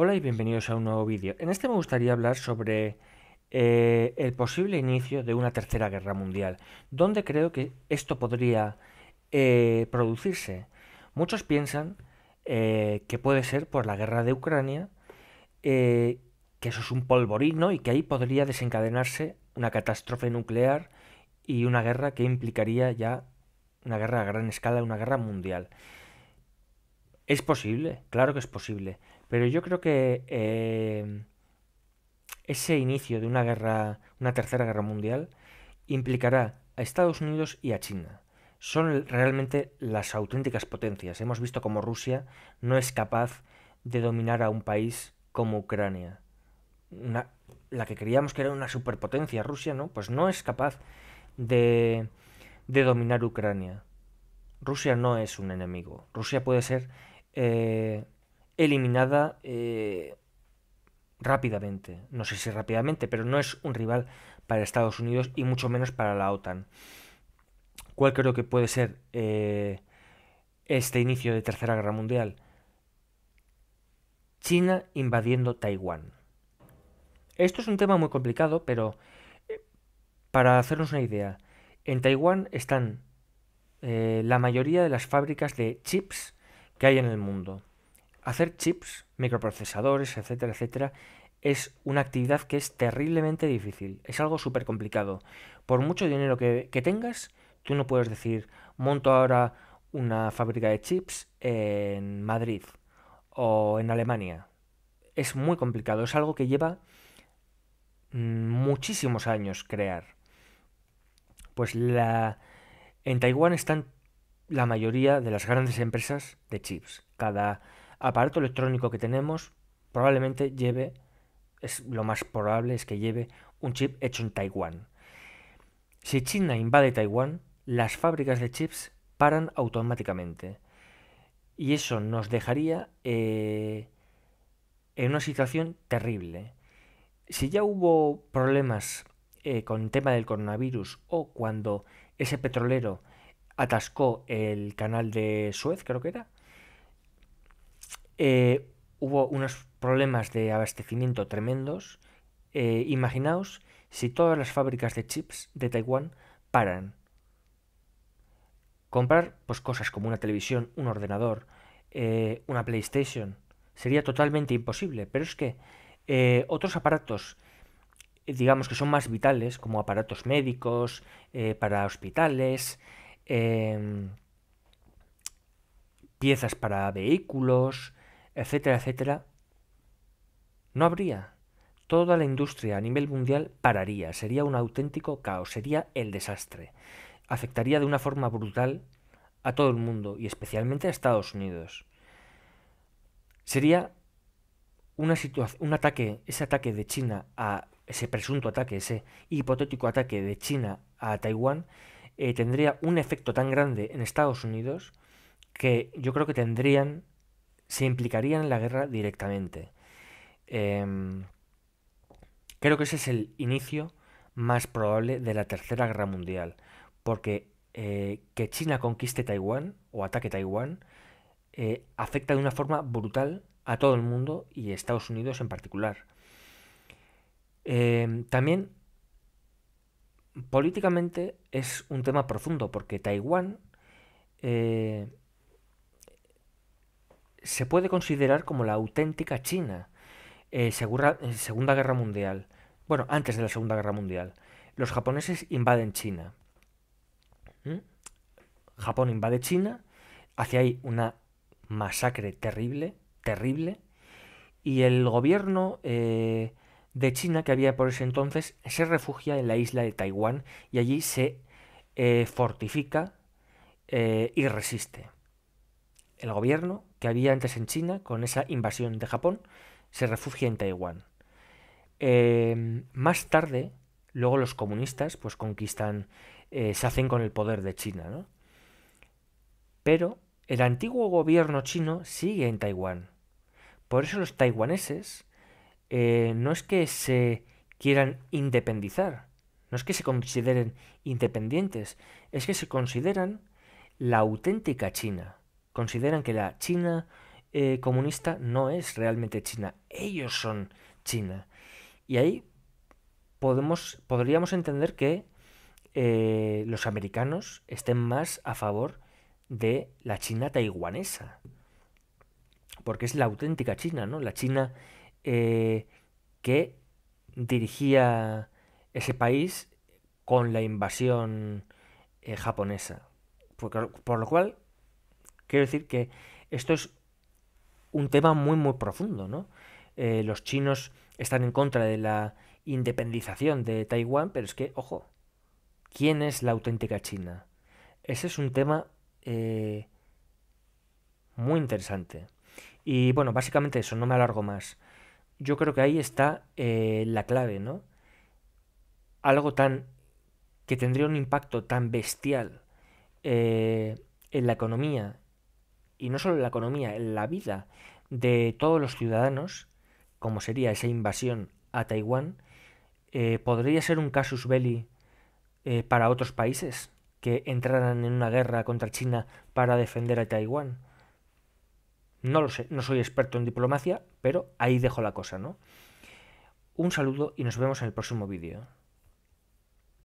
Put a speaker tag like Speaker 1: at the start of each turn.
Speaker 1: Hola y bienvenidos a un nuevo vídeo. En este me gustaría hablar sobre eh, el posible inicio de una tercera guerra mundial. ¿Dónde creo que esto podría eh, producirse? Muchos piensan eh, que puede ser por la guerra de Ucrania, que eso es un polvorino y que ahí podría desencadenarse una catástrofe nuclear y una guerra que implicaría ya una guerra a gran escala, una guerra mundial. Es posible, claro que es posible. Pero yo creo que eh, ese inicio de una guerra, una tercera guerra mundial, implicará a Estados Unidos y a China. Son realmente las auténticas potencias. Hemos visto cómo Rusia no es capaz de dominar a un país como Ucrania. la que creíamos que era una superpotencia, Rusia, ¿no? Pues no es capaz de, de dominar Ucrania. Rusia no es un enemigo. Rusia puede ser eh, eliminada eh, rápidamente. No sé si rápidamente, pero no es un rival para Estados Unidos y mucho menos para la OTAN. ¿Cuál creo que puede ser eh, este inicio de Tercera Guerra Mundial? China invadiendo Taiwán. Esto es un tema muy complicado, pero eh, para hacernos una idea, en Taiwán están la mayoría de las fábricas de chips que hay en el mundo. Hacer chips, microprocesadores, etcétera, etcétera, es una actividad que es terriblemente difícil, es algo súper complicado. Por mucho dinero que, tengas, tú no puedes decir, monto ahora una fábrica de chips en Madrid o en Alemania. Es muy complicado, es algo que lleva mm, muchísimos años crear. Pues la... en Taiwán están la mayoría de las grandes empresas de chips. Cada aparato electrónico que tenemos probablemente lleve, es lo más probable es que lleve un chip hecho en Taiwán. Si China invade Taiwán, las fábricas de chips paran automáticamente. Y eso nos dejaría eh, en una situación terrible. Si ya hubo problemas eh, con el tema del coronavirus o cuando ese petrolero atascó el canal de Suez, creo que era, eh, hubo unos problemas de abastecimiento tremendos. Eh, imaginaos si todas las fábricas de chips de Taiwán paran. Comprar pues, cosas como una televisión, un ordenador, eh, una PlayStation sería totalmente imposible, pero es que otros aparatos, digamos que son más vitales, como aparatos médicos, para hospitales, em, piezas para vehículos, etcétera, etcétera, no habría. Toda la industria a nivel mundial pararía, sería un auténtico caos, sería el desastre. Afectaría de una forma brutal a todo el mundo y especialmente a Estados Unidos. Sería una un ataque, ese ataque de China a ese presunto ataque, ese hipotético ataque de China a Taiwán, eh, tendría un efecto tan grande en Estados Unidos que yo creo que tendrían se implicarían en la guerra directamente. Em, creo que ese es el inicio más probable de la Tercera Guerra Mundial, porque eh, que China conquiste Taiwán o ataque Taiwán eh, afecta de una forma brutal a todo el mundo y Estados Unidos en particular. Em, también políticamente es un tema profundo porque Taiwán eh, se puede considerar como la auténtica China, eh, eh, Segunda Guerra Mundial. Bueno, antes de la Segunda Guerra Mundial. Los japoneses invaden China. ¿Mm? Japón invade China, hacia ahí una masacre terrible, terrible, y el gobierno eh, de China que había por ese entonces se refugia en la isla de Taiwán y allí se eh, fortifica y resiste el gobierno que había antes en China con esa invasión de Japón se refugia en Taiwán. Em, más tarde, luego los comunistas pues conquistan, eh, se hacen con el poder de China, Pero el antiguo gobierno chino sigue en Taiwán. Por eso los taiwaneses eh, no es que se quieran independizar, no es que se consideren independientes, es que se consideran la auténtica China. Consideran que la China eh, comunista no es realmente China, ellos son China. Y ahí podemos, podríamos entender que eh, los americanos estén más a favor de la China taiwanesa, porque es la auténtica China, ¿no? La China eh, que dirigía ese país con la invasión japonesa. por, lo cual, Quiero decir que esto es un tema muy, muy profundo, ¿no? Eh, los chinos están en contra de la independización de Taiwán, pero es que, ojo, ¿quién es la auténtica China? Ese es un tema eh, muy interesante. Y bueno, básicamente eso, no me alargo más. Yo creo que ahí está eh, la clave, ¿no? Algo tan que tendría un impacto tan bestial en la economía y no solo en la economía, en la vida de todos los ciudadanos, como sería esa invasión a Taiwán, eh, podría ser un casus belli eh, para otros países que entraran en una guerra contra China para defender a Taiwán. No lo sé, no soy experto en diplomacia, pero ahí dejo la cosa, ¿no? Un saludo y nos vemos en el próximo vídeo.